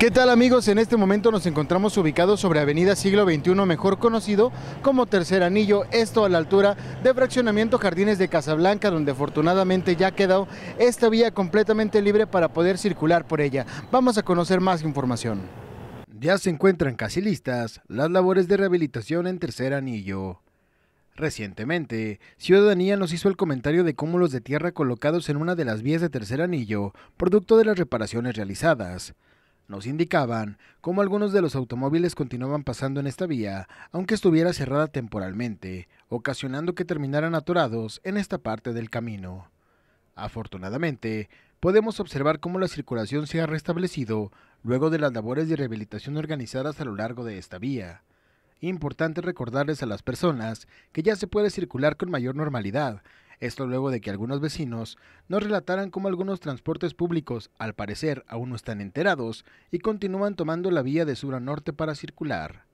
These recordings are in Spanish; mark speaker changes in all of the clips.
Speaker 1: ¿Qué tal amigos? En este momento nos encontramos ubicados sobre Avenida Siglo XXI, mejor conocido como Tercer Anillo, esto a la altura de Fraccionamiento Jardines de Casablanca, donde afortunadamente ya ha quedado esta vía completamente libre para poder circular por ella. Vamos a conocer más información. Ya se encuentran casi listas las labores de rehabilitación en Tercer Anillo. Recientemente, Ciudadanía nos hizo el comentario de cúmulos de tierra colocados en una de las vías de Tercer Anillo, producto de las reparaciones realizadas nos indicaban cómo algunos de los automóviles continuaban pasando en esta vía, aunque estuviera cerrada temporalmente, ocasionando que terminaran atorados en esta parte del camino. Afortunadamente, podemos observar cómo la circulación se ha restablecido luego de las labores de rehabilitación organizadas a lo largo de esta vía. Importante recordarles a las personas que ya se puede circular con mayor normalidad esto luego de que algunos vecinos nos relataran cómo algunos transportes públicos, al parecer, aún no están enterados y continúan tomando la vía de sur a norte para circular.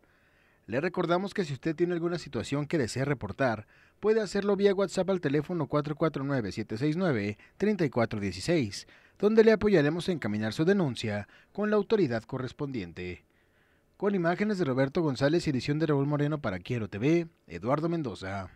Speaker 1: Le recordamos que si usted tiene alguna situación que desea reportar, puede hacerlo vía WhatsApp al teléfono 449-769-3416, donde le apoyaremos en encaminar su denuncia con la autoridad correspondiente. Con imágenes de Roberto González y edición de Raúl Moreno para Quiero TV, Eduardo Mendoza.